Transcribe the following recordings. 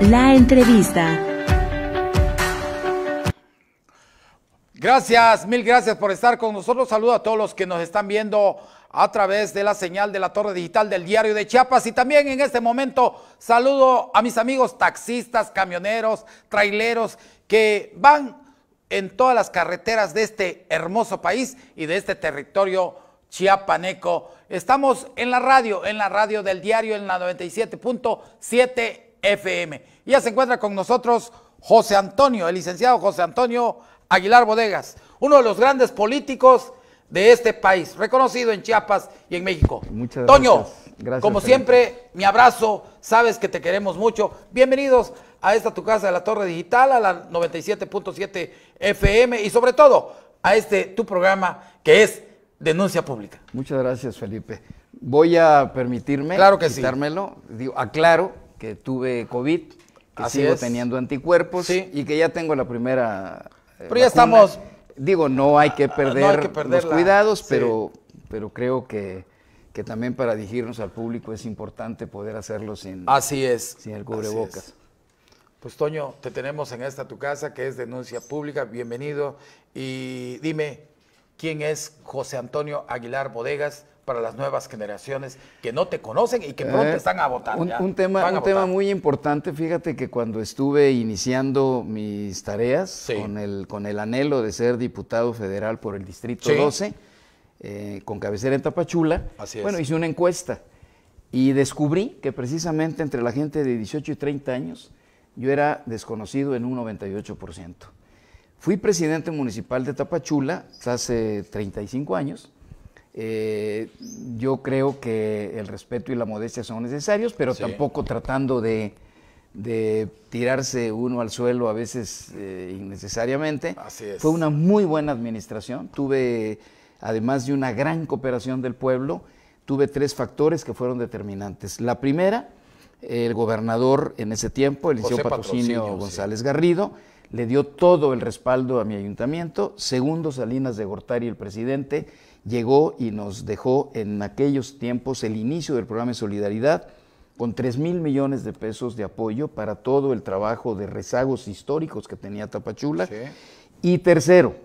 La entrevista. Gracias, mil gracias por estar con nosotros. Saludo a todos los que nos están viendo a través de la señal de la torre digital del diario de Chiapas y también en este momento saludo a mis amigos taxistas, camioneros, traileros que van en todas las carreteras de este hermoso país y de este territorio chiapaneco. Estamos en la radio, en la radio del diario en la 97.7 FM. Y ya se encuentra con nosotros José Antonio, el licenciado José Antonio Aguilar Bodegas, uno de los grandes políticos de este país, reconocido en Chiapas y en México. Muchas gracias. Toño, como siempre, mi abrazo, sabes que te queremos mucho. Bienvenidos a esta tu casa de la Torre Digital, a la 97.7 FM y sobre todo a este tu programa que es Denuncia Pública. Muchas gracias, Felipe. Voy a permitirme claro que Sí. aclaro que tuve COVID, que sigo teniendo anticuerpos y que ya tengo la primera. Eh, pero ya estamos. Digo, no hay que ah, perder, los cuidados, pero, pero creo que, que, también para dirigirnos al público es importante poder hacerlo sin, Así es. sin el cubrebocas. Pues Toño, te tenemos en esta tu casa que es denuncia pública, bienvenido. Y dime, ¿quién es José Antonio Aguilar Bodegas? para las nuevas generaciones que no te conocen y que pronto eh, están a votar. Un, tema, un tema muy importante, fíjate que cuando estuve iniciando mis tareas con, el, con el anhelo de ser diputado federal por el Distrito 12, eh, con cabecera en Tapachula, bueno, hice una encuesta y descubrí que precisamente entre la gente de 18 y 30 años yo era desconocido en un 98%. Fui presidente municipal de Tapachula hace 35 años eh, yo creo que el respeto y la modestia son necesarios, pero tampoco tratando de, tirarse uno al suelo a veces eh, innecesariamente. Fue una muy buena administración. Tuve, además de una gran cooperación del pueblo, tuve tres factores que fueron determinantes. La primera, el gobernador en ese tiempo, el Patrocinio, Patrocinio, González Garrido, le dio todo el respaldo a mi ayuntamiento. Segundo, Salinas de Gortari, el presidente llegó y nos dejó en aquellos tiempos el inicio del programa de solidaridad con 3 mil millones de pesos de apoyo para todo el trabajo de rezagos históricos que tenía Tapachula. Y tercero,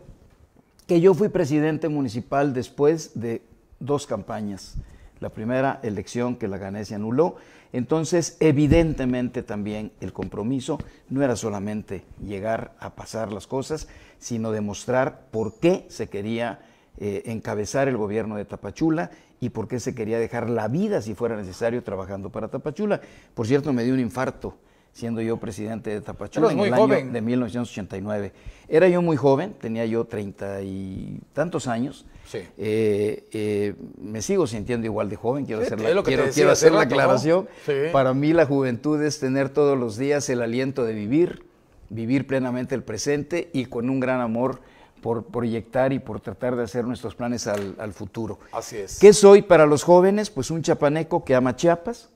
que yo fui presidente municipal después de dos campañas. La primera elección que la gané se anuló. Entonces, evidentemente también el compromiso no era solamente llegar a pasar las cosas, sino demostrar por qué se quería eh, encabezar el gobierno de Tapachula y por qué se quería dejar la vida si fuera necesario trabajando para Tapachula. Por cierto, me dio un infarto siendo yo presidente de Tapachula en el año de 1989. Era yo muy joven, tenía yo treinta y tantos años. Eh, eh, me sigo sintiendo igual de joven, quiero hacer la, quiero, hacer la aclaración. Para mí la juventud es tener todos los días el aliento de vivir, vivir plenamente el presente y con un gran amor por proyectar y por tratar de hacer nuestros planes al, futuro. Así es. ¿Qué soy para los jóvenes? Pues un chapaneco que ama Chiapas,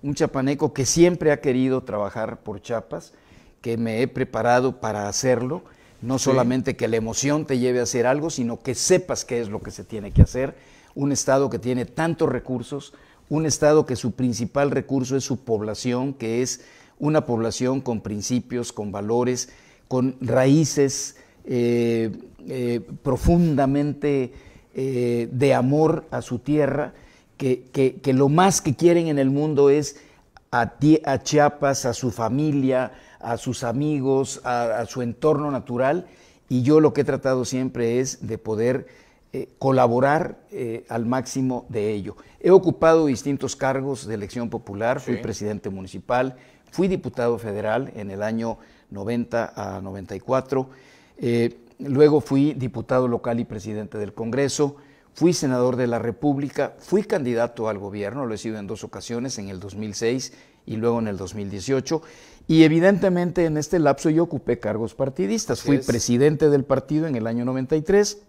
un chapaneco que siempre ha querido trabajar por Chiapas, que me he preparado para hacerlo. No solamente que la emoción te lleve a hacer algo, sino que sepas qué es lo que se tiene que hacer. Un Estado que tiene tantos recursos, un Estado que su principal recurso es su población, que es una población con principios, con valores, con raíces, eh, eh, profundamente eh, de amor a su tierra, que, lo más que quieren en el mundo es a, Chiapas, a su familia, a sus amigos, a, su entorno natural. Y yo lo que he tratado siempre es de poder colaborar al máximo de ello. He ocupado distintos cargos de elección popular, fui presidente municipal, fui diputado federal en el año 90 a 94. Eh, luego fui diputado local y presidente del Congreso, fui senador de la República, fui candidato al gobierno, lo he sido en dos ocasiones, en el 2006 y luego en el 2018. Y evidentemente en este lapso yo ocupé cargos partidistas. fui presidente del partido en el año 93,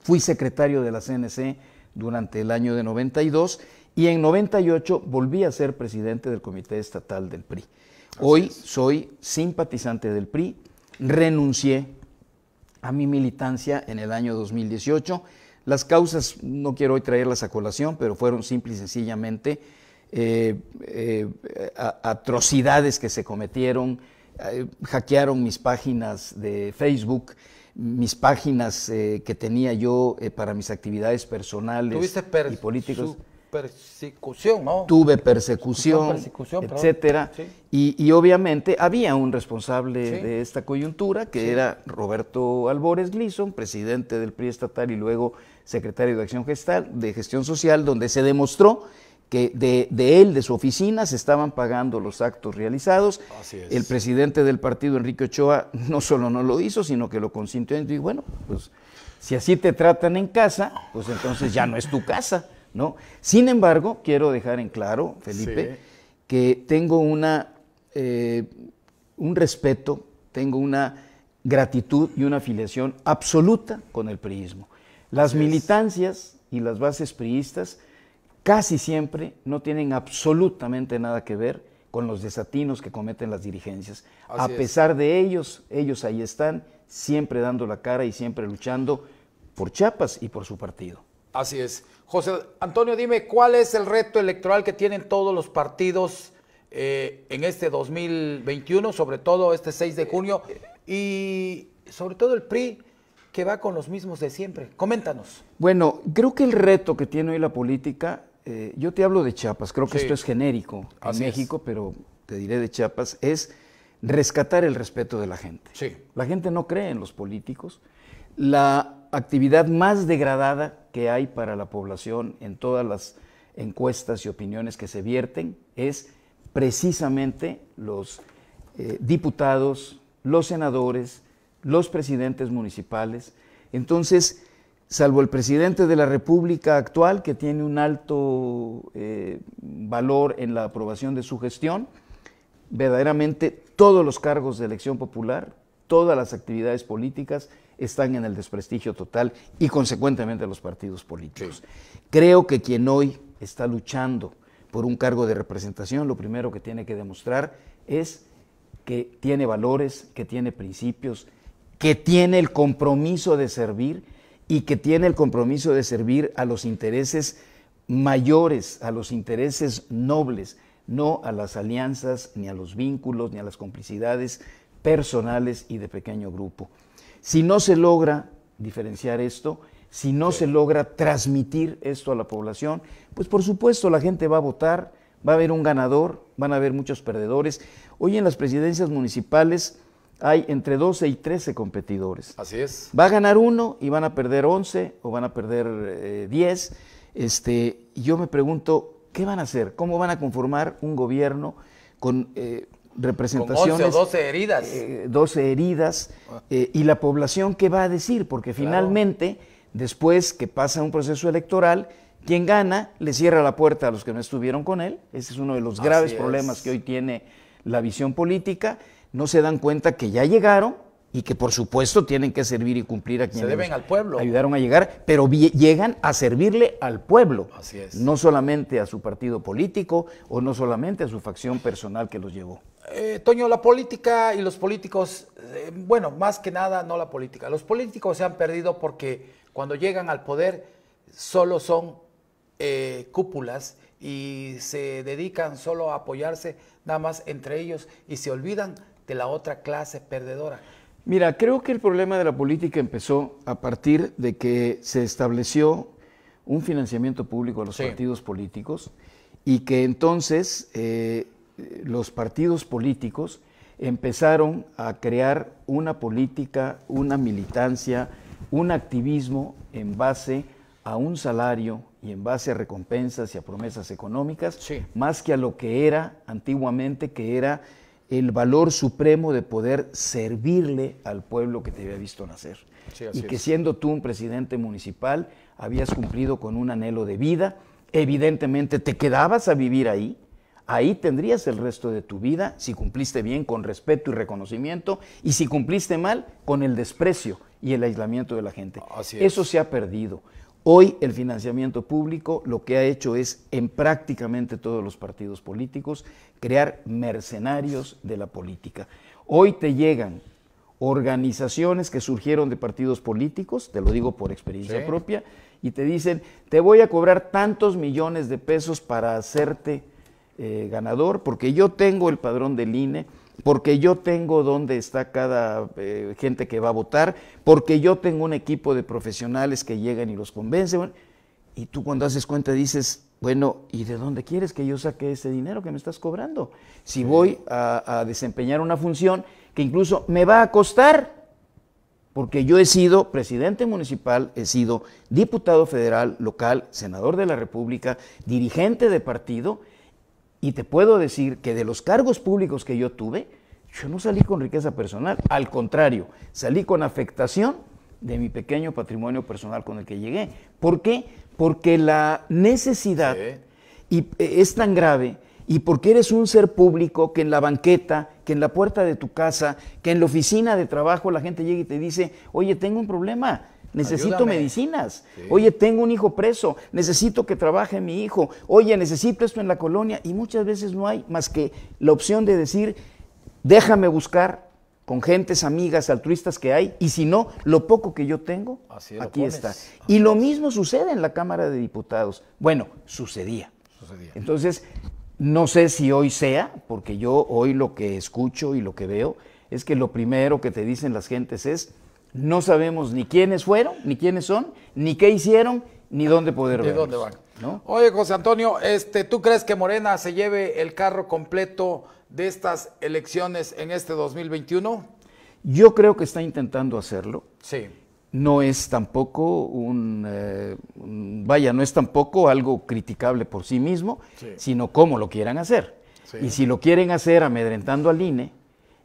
fui secretario de la CNC durante el año de 92 y en 98 volví a ser presidente del Comité Estatal del PRI. Hoy soy simpatizante del PRI, renuncié a mi militancia en el año 2018. Las causas no quiero hoy traerlas a colación, pero fueron simple y sencillamente eh, eh, atrocidades que se cometieron, eh, hackearon mis páginas de Facebook, mis páginas que tenía yo para mis actividades personales y políticas persecución, ¿no? Tuve persecución, etcétera. Y, obviamente había un responsable de esta coyuntura, que era Roberto Albores Gleason, presidente del PRI estatal y luego secretario de Acción Gestal, de Gestión Social, donde se demostró que de, él, de su oficina, se estaban pagando los actos realizados. El presidente del partido, Enrique Ochoa, no solo no lo hizo, sino que lo consintió y dijo, bueno, pues si así te tratan en casa, pues entonces ya no es tu casa. Sin embargo, quiero dejar en claro, Felipe, que tengo eh, un respeto, tengo una gratitud y una afiliación absoluta con el priismo. Las militancias y las bases priistas casi siempre no tienen absolutamente nada que ver con los desatinos que cometen las dirigencias. a pesar de ellos, ellos ahí están, siempre dando la cara y siempre luchando por Chiapas y por su partido. Así es. José Antonio, dime, ¿cuál es el reto electoral que tienen todos los partidos eh, en este 2021, sobre todo este 6 de junio, y sobre todo el PRI, que va con los mismos de siempre? Coméntanos. Bueno, creo que el reto que tiene hoy la política, eh, yo te hablo de Chiapas, creo que esto es genérico a en México, pero te diré de Chiapas, es rescatar el respeto de la gente. Sí. La gente no cree en los políticos. La actividad más degradada que hay para la población en todas las encuestas y opiniones que se vierten es precisamente los eh, diputados, los senadores, los presidentes municipales. Entonces, salvo el presidente de la República actual, que tiene un alto eh, valor en la aprobación de su gestión, verdaderamente todos los cargos de elección popular, todas las actividades políticas, están en el desprestigio total y consecuentemente los partidos políticos. Creo que quien hoy está luchando por un cargo de representación, lo primero que tiene que demostrar es que tiene valores, que tiene principios, que tiene el compromiso de servir y que tiene el compromiso de servir a los intereses mayores, a los intereses nobles, no a las alianzas, ni a los vínculos, ni a las complicidades personales y de pequeño grupo. Si no se logra diferenciar esto, si no se logra transmitir esto a la población, pues por supuesto la gente va a votar, va a haber un ganador, van a haber muchos perdedores. Hoy en las presidencias municipales hay entre 12 y 13 competidores. Así es. Va a ganar uno y van a perder 11 o van a perder 10. Eh, este, yo me pregunto, ¿qué van a hacer? ¿Cómo van a conformar un gobierno con eh, 11 o 12 heridas. 12 eh, heridas. Ah. Eh, y la población, ¿qué va a decir? Porque finalmente, después que pasa un proceso electoral, quien gana le cierra la puerta a los que no estuvieron con él. Ese es uno de los graves problemas que hoy tiene la visión política. No se dan cuenta que ya llegaron y que por supuesto tienen que servir y cumplir a quienes deben al pueblo. ayudaron a llegar, pero llegan a servirle al pueblo, Así no solamente a su partido político o no solamente a su facción personal que los llevó. Eh, Toño, la política y los políticos, eh, bueno, más que nada no la política, los políticos se han perdido porque cuando llegan al poder solo son eh, cúpulas y se dedican solo a apoyarse nada más entre ellos y se olvidan de la otra clase perdedora. Mira, creo que el problema de la política empezó a partir de que se estableció un financiamiento público a los partidos políticos y que entonces los partidos políticos empezaron a crear una política, una militancia, un activismo en base a un salario y en base a recompensas y a promesas económicas, más que a lo que era antiguamente, que era el valor supremo de poder servirle al pueblo que te había visto nacer. y que siendo tú un presidente municipal, habías cumplido con un anhelo de vida, evidentemente te quedabas a vivir ahí, ahí tendrías el resto de tu vida si cumpliste bien con respeto y reconocimiento y si cumpliste mal con el desprecio y el aislamiento de la gente. Eso se ha perdido. Hoy el financiamiento público lo que ha hecho es en prácticamente todos los partidos políticos crear mercenarios de la política. Hoy te llegan organizaciones que surgieron de partidos políticos, te lo digo por experiencia propia, y te dicen, te voy a cobrar tantos millones de pesos para hacerte eh, ganador, porque yo tengo el padrón del INE, porque yo tengo dónde está cada eh, gente que va a votar, porque yo tengo un equipo de profesionales que llegan y los convencen. y tú cuando haces cuenta dices, bueno, ¿y de dónde quieres que yo saque ese dinero que me estás cobrando? Si voy a desempeñar una función que incluso me va a costar, porque yo he sido presidente municipal, he sido diputado federal, local, senador de la República, dirigente de partido y te puedo decir que de los cargos públicos que yo tuve, yo no salí con riqueza personal, al contrario, salí con afectación de mi pequeño patrimonio personal con el que llegué. ¿Por qué? Porque la necesidad eh, es tan grave y porque eres un ser público que en la banqueta, que en la puerta de tu casa, que en la oficina de trabajo la gente llega y te dice, oye, tengo un problema, Necesito medicinas. Oye, tengo un hijo preso. Necesito que trabaje mi hijo. Oye, necesito esto en la colonia. Y muchas veces no hay más que la opción de decir, déjame buscar con gentes, amigas, altruistas que hay, y si no, lo poco que yo tengo, aquí está. y lo mismo sucede en la Cámara de Diputados. Bueno, sucedía. sucedía. Entonces, no sé si hoy sea, porque yo hoy lo que escucho y lo que veo es que lo primero que te dicen las gentes es, no sabemos ni quiénes fueron, ni quiénes son, ni qué hicieron, ni dónde poder ver. dónde van? Oye, José Antonio, este, ¿tú crees que Morena se lleve el carro completo de estas elecciones en este 2021? Yo creo que está intentando hacerlo. Sí. No es tampoco un, eh, vaya, no es tampoco algo criticable por sí mismo, sino cómo lo quieran hacer. Y si lo quieren hacer amedrentando al INE,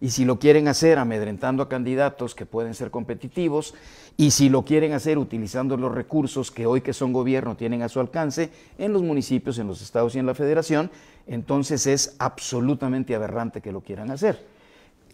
y si lo quieren hacer amedrentando a candidatos que pueden ser competitivos, y si lo quieren hacer utilizando los recursos que hoy que son gobierno tienen a su alcance en los municipios, en los estados y en la federación, entonces es absolutamente aberrante que lo quieran hacer.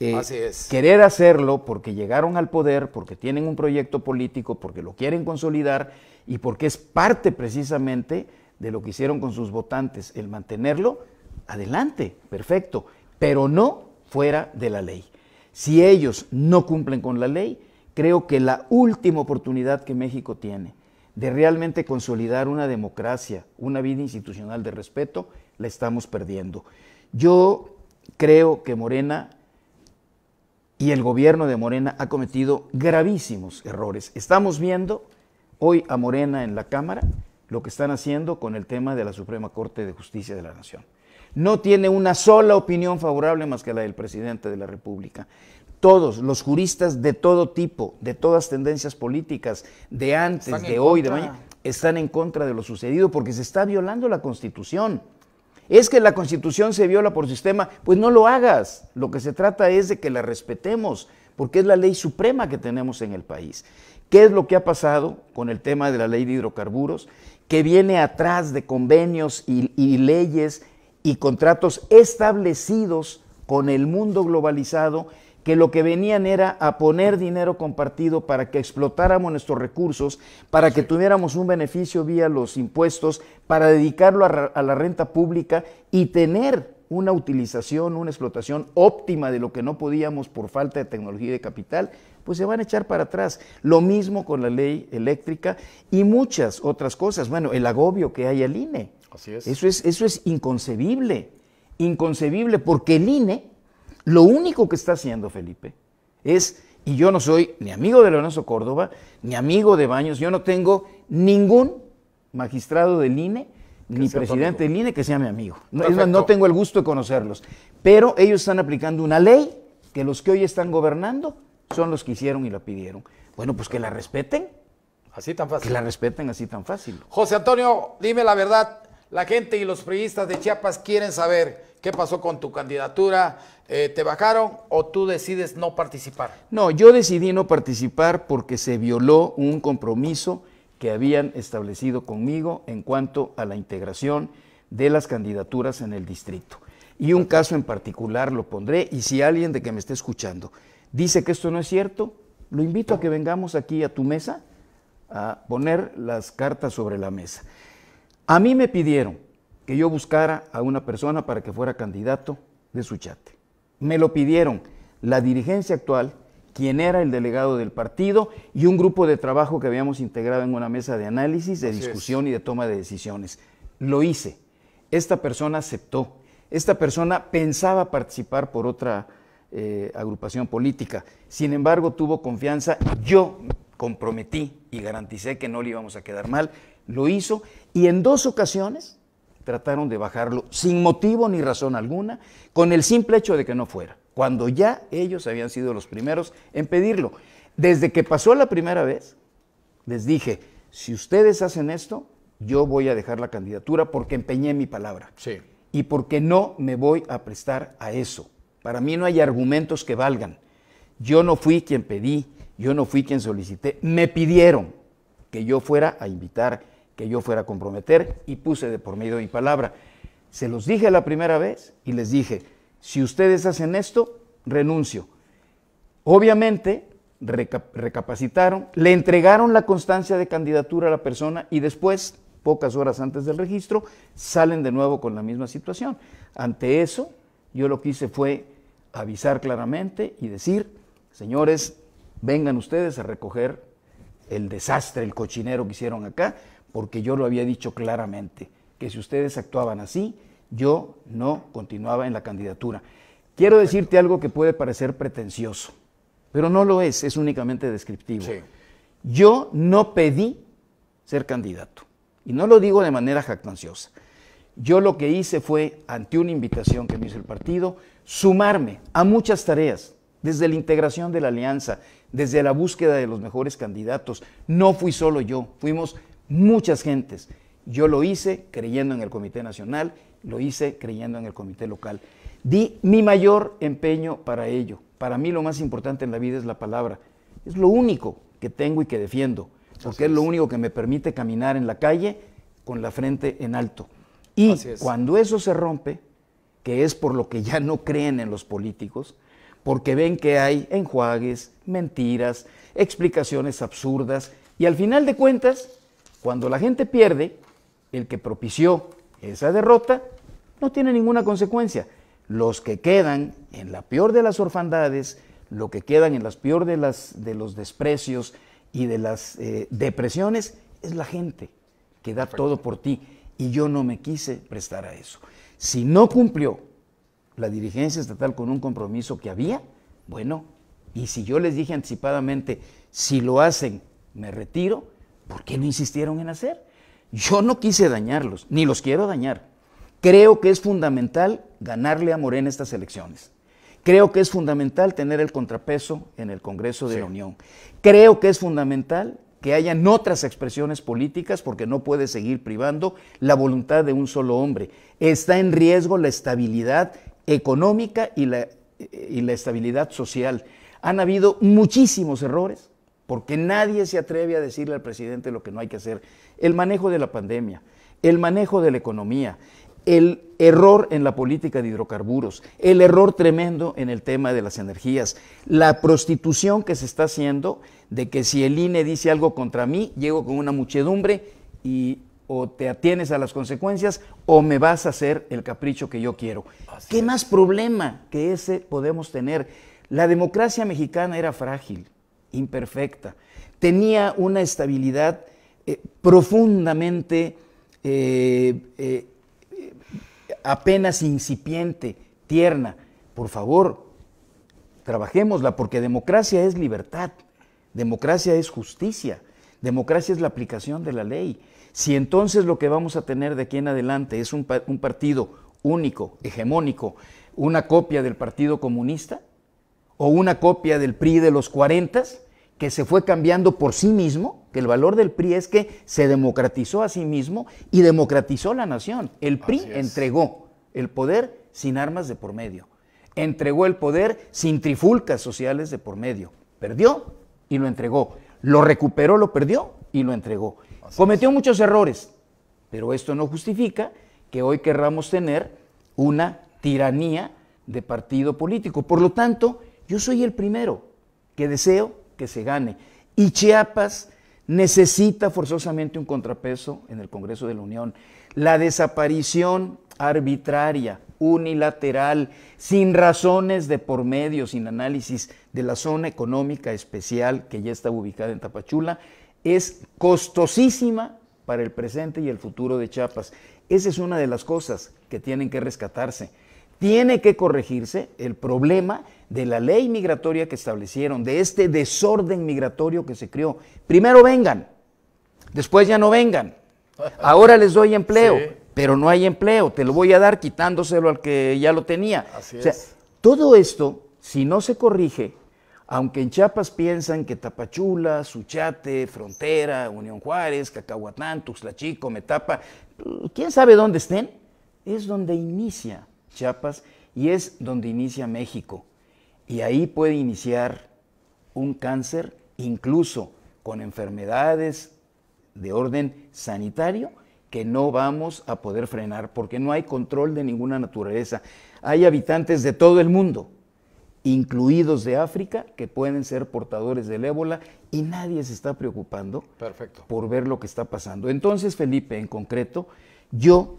Eh, Así es. Querer hacerlo porque llegaron al poder, porque tienen un proyecto político, porque lo quieren consolidar y porque es parte precisamente de lo que hicieron con sus votantes, el mantenerlo, adelante, perfecto, pero no fuera de la ley. Si ellos no cumplen con la ley, creo que la última oportunidad que México tiene de realmente consolidar una democracia, una vida institucional de respeto, la estamos perdiendo. Yo creo que Morena y el gobierno de Morena ha cometido gravísimos errores. Estamos viendo hoy a Morena en la Cámara lo que están haciendo con el tema de la Suprema Corte de Justicia de la Nación no tiene una sola opinión favorable más que la del presidente de la República. Todos los juristas de todo tipo, de todas tendencias políticas, de antes, de hoy, de mañana, están en contra de lo sucedido porque se está violando la Constitución. Es que la Constitución se viola por sistema, pues no lo hagas. Lo que se trata es de que la respetemos, porque es la ley suprema que tenemos en el país. ¿Qué es lo que ha pasado con el tema de la ley de hidrocarburos? Que viene atrás de convenios y, y leyes y contratos establecidos con el mundo globalizado que lo que venían era a poner dinero compartido para que explotáramos nuestros recursos, para que tuviéramos un beneficio vía los impuestos, para dedicarlo a, la renta pública y tener una utilización, una explotación óptima de lo que no podíamos por falta de tecnología y de capital, pues se van a echar para atrás. Lo mismo con la ley eléctrica y muchas otras cosas. Bueno, el agobio que hay al INE eso es, eso es inconcebible, inconcebible, porque el INE lo único que está haciendo, Felipe, es, y yo no soy ni amigo de Lorenzo Córdoba, ni amigo de Baños, yo no tengo ningún magistrado del INE, ni presidente del INE que sea mi amigo. No, no tengo el gusto de conocerlos. Pero ellos están aplicando una ley que los que hoy están gobernando son los que hicieron y la pidieron. Bueno, pues que la respeten. Así tan fácil. Que la respeten así tan fácil. José Antonio, dime la verdad. La gente y los priistas de Chiapas quieren saber qué pasó con tu candidatura. Eh, ¿Te bajaron o tú decides no participar? No, yo decidí no participar porque se violó un compromiso que habían establecido conmigo en cuanto a la integración de las candidaturas en el distrito. Y un caso en particular lo pondré y si alguien de que me esté escuchando dice que esto no es cierto, lo invito a que vengamos aquí a tu mesa a poner las cartas sobre la mesa. A mí me pidieron que yo buscara a una persona para que fuera candidato de su Suchate. Me lo pidieron la dirigencia actual, quien era el delegado del partido y un grupo de trabajo que habíamos integrado en una mesa de análisis, de discusión y de toma de decisiones. Lo hice. Esta persona aceptó. Esta persona pensaba participar por otra eh, agrupación política. Sin embargo, tuvo confianza. Yo comprometí y garanticé que no le íbamos a quedar mal lo hizo y en dos ocasiones trataron de bajarlo sin motivo ni razón alguna, con el simple hecho de que no fuera, cuando ya ellos habían sido los primeros en pedirlo. Desde que pasó la primera vez, les dije, si ustedes hacen esto, yo voy a dejar la candidatura porque empeñé mi palabra. Y porque no me voy a prestar a eso. Para mí no hay argumentos que valgan. Yo no fui quien pedí, yo no fui quien solicité, me pidieron que yo fuera a invitar, que yo fuera a comprometer y puse de por medio mi palabra. Se los dije la primera vez y les dije, si ustedes hacen esto, renuncio. Obviamente, recapacitaron, le entregaron la constancia de candidatura a la persona y después, pocas horas antes del registro, salen de nuevo con la misma situación. Ante eso, yo lo que hice fue avisar claramente y decir, señores, vengan ustedes a recoger el desastre, el cochinero que hicieron acá, porque yo lo había dicho claramente, que si ustedes actuaban así, yo no continuaba en la candidatura. Quiero decirte algo que puede parecer pretencioso, pero no lo es, es únicamente descriptivo. Yo no pedí ser candidato, y no lo digo de manera jactanciosa. Yo lo que hice fue, ante una invitación que me hizo el partido, sumarme a muchas tareas, desde la integración de la alianza, desde la búsqueda de los mejores candidatos. No fui solo yo, fuimos muchas gentes. Yo lo hice creyendo en el Comité Nacional, lo hice creyendo en el Comité Local. Di mi mayor empeño para ello. Para mí lo más importante en la vida es la palabra. Es lo único que tengo y que defiendo, porque es. lo único que me permite caminar en la calle con la frente en alto. Y cuando eso se rompe, que es por lo que ya no creen en los políticos, porque ven que hay enjuagues, mentiras, explicaciones absurdas y al final de cuentas, cuando la gente pierde, el que propició esa derrota no tiene ninguna consecuencia. Los que quedan en la peor de las orfandades, los que quedan en las peor de, las, de los desprecios y de las eh, depresiones es la gente que da todo por ti. Y yo no me quise prestar a eso. Si no cumplió la dirigencia estatal con un compromiso que había, bueno, y si yo les dije anticipadamente, si lo hacen, me retiro, ¿por qué no insistieron en hacer? Yo no quise dañarlos, ni los quiero dañar. Creo que es fundamental ganarle a Morena estas elecciones. Creo que es fundamental tener el contrapeso en el Congreso de la Unión. Creo que es fundamental que hayan otras expresiones políticas porque no puede seguir privando la voluntad de un solo hombre. Está en riesgo la estabilidad económica y la, la estabilidad social. Han habido muchísimos errores porque nadie se atreve a decirle al presidente lo que no hay que hacer. El manejo de la pandemia, el manejo de la economía, el error en la política de hidrocarburos, el error tremendo en el tema de las energías, la prostitución que se está haciendo de que si el INE dice algo contra mí, llego con una muchedumbre y o te atienes a las consecuencias o me vas a hacer el capricho que yo quiero. ¿Qué más problema que ese podemos tener? La democracia mexicana era frágil, imperfecta, tenía una estabilidad eh, profundamente eh, eh, apenas incipiente, tierna. Por favor, trabajémosla porque democracia es libertad, democracia es justicia, democracia es la aplicación de la ley. Si entonces lo que vamos a tener de aquí en adelante es un, partido único, hegemónico, una copia del Partido Comunista o una copia del PRI de los 40, que se fue cambiando por sí mismo, que el valor del PRI es que se democratizó a sí mismo y democratizó la nación. El PRI entregó el poder sin armas de por medio, entregó el poder sin trifulcas sociales de por medio, perdió y lo entregó, lo recuperó, lo perdió y lo entregó. Cometió muchos errores, pero esto no justifica que hoy querramos tener una tiranía de partido político. Por lo tanto, yo soy el primero que deseo que se gane. Y Chiapas necesita forzosamente un contrapeso en el Congreso de la Unión. La desaparición arbitraria, unilateral, sin razones de por medio, sin análisis de la zona económica especial que ya estaba ubicada en Tapachula, es costosísima para el presente y el futuro de Chiapas. Esa es una de las cosas que tienen que rescatarse. Tiene que corregirse el problema de la ley migratoria que establecieron, de este desorden migratorio que se creó. Primero vengan, después ya no vengan. Ahora les doy empleo, pero no hay empleo, te lo voy a dar quitándoselo al que ya lo tenía. todo esto, si no se corrige, aunque en Chiapas piensan que Tapachula, Suchate, Frontera, Unión Juárez, Cacahuatán, Tuxlachico, Metapa, quién sabe dónde estén, es donde inicia Chiapas y es donde inicia México. Y ahí puede iniciar un cáncer, incluso con enfermedades de orden sanitario, que no vamos a poder frenar porque no hay control de ninguna naturaleza. Hay habitantes de todo el mundo incluidos de África, que pueden ser portadores del ébola y nadie se está preocupando por ver lo que está pasando. Entonces, Felipe, en concreto, yo,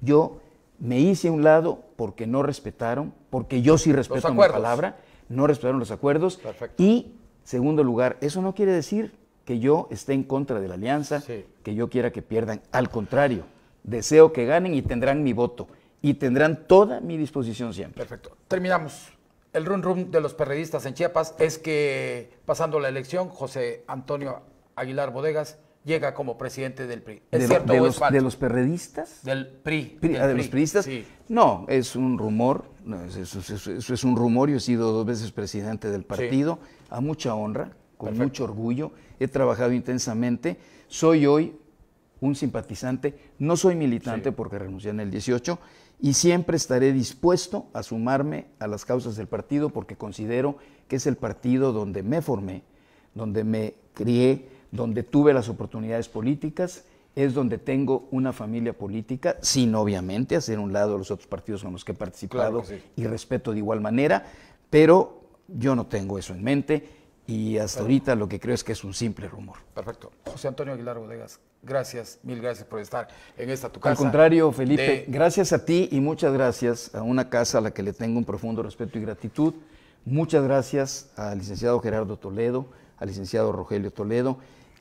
yo me hice a un lado porque no respetaron, porque yo sí respeto mi palabra, no respetaron los acuerdos. Y, segundo lugar, eso no quiere decir que yo esté en contra de la alianza, que yo quiera que pierdan. Al contrario, deseo que ganen y tendrán mi voto. Y tendrán toda mi disposición siempre. Perfecto. Terminamos el run de los perredistas en Chiapas es que pasando la elección, José Antonio Aguilar Bodegas llega como presidente del PRI. ¿Es de, los, perredistas? Del PRI. Ah, ¿De los perredistas. No, es un rumor, eso, es un rumor, yo he sido dos veces presidente del partido, a mucha honra, con mucho orgullo, he trabajado intensamente, soy hoy un simpatizante, no soy militante porque renuncié en el 18, y siempre estaré dispuesto a sumarme a las causas del partido porque considero que es el partido donde me formé, donde me crié, donde tuve las oportunidades políticas, es donde tengo una familia política, sin obviamente hacer un lado a los otros partidos con los que he participado y respeto de igual manera, pero yo no tengo eso en mente y hasta ahorita lo que creo es que es un simple rumor. Perfecto. José Antonio Aguilar Bodegas, gracias, mil gracias por estar en esta tu casa. Al contrario, Felipe, gracias a ti y muchas gracias a una casa a la que le tengo un profundo respeto y gratitud. Muchas gracias al licenciado Gerardo Toledo, al licenciado Rogelio Toledo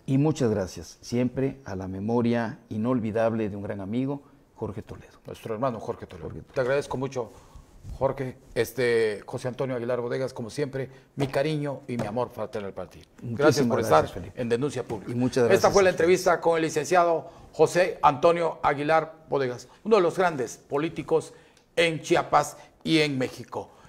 y muchas gracias siempre a la memoria inolvidable de un gran amigo, Jorge Toledo. Nuestro hermano Jorge Toledo. Te agradezco mucho. Jorge, este, José Antonio Aguilar Bodegas, como siempre, mi cariño y mi amor fraternal el partido. Gracias por estar en Denuncia Pública. Esta fue la entrevista con el licenciado José Antonio Aguilar Bodegas, uno de los grandes políticos en Chiapas y en México.